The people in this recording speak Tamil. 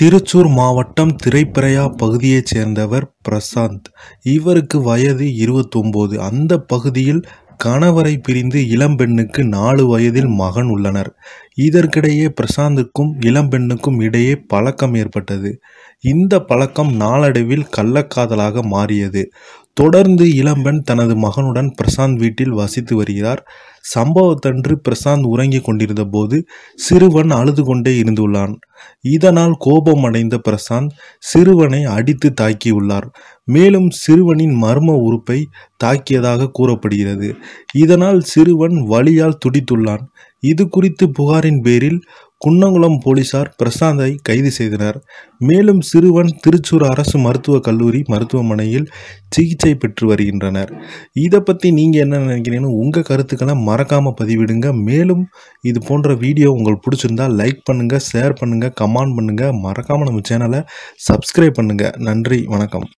திருச்சூர் மாவட்டம் திரைப்பிரையா பகுதியைச் சேர்ந்தவர் பிரசாந்த் இவருக்கு வயது இருபத்தொம்போது அந்த பகுதியில் கணவரை பிரிந்து இளம்பெண்ணுக்கு நாலு வயதில் மகன் உள்ளனர் இதற்கிடையே பிரசாந்துக்கும் இளம்பெண்ணுக்கும் இடையே பழக்கம் ஏற்பட்டது இந்த பழக்கம் நாளடைவில் கள்ளக்காதலாக மாறியது தொடர்ந்து இளம்பெண் தனது மகனுடன் பிரசாந்த் வீட்டில் வசித்து வருகிறார் சம்பவத்தன்று பிரசாந்த் உறங்கிக் கொண்டிருந்த போது சிறுவன் அழுது கொண்டே இருந்துள்ளான் இதனால் கோபம் அடைந்த பிரசாந்த் சிறுவனை அடித்து தாக்கியுள்ளார் மேலும் சிறுவனின் மர்ம உறுப்பை தாக்கியதாக கூறப்படுகிறது இதனால் சிறுவன் வலியால் துடித்துள்ளான் இது குறித்து புகாரின் பேரில் குன்னங்குளம் போலீசார் பிரசாந்தை கைது செய்தனர் மேலும் சிறுவன் திருச்சூர் அரசு மருத்துவக் கல்லூரி மருத்துவமனையில் சிகிச்சை பெற்று வருகின்றனர் இதை பற்றி நீங்கள் என்ன நினைக்கிறீங்கன்னு உங்கள் கருத்துக்களை மறக்காமல் பதிவிடுங்க மேலும் இது போன்ற வீடியோ உங்களுக்கு பிடிச்சிருந்தால் லைக் பண்ணுங்கள் ஷேர் பண்ணுங்கள் கமெண்ட் பண்ணுங்கள் மறக்காமல் நம்ம சேனலை சப்ஸ்கிரைப் பண்ணுங்கள் நன்றி வணக்கம்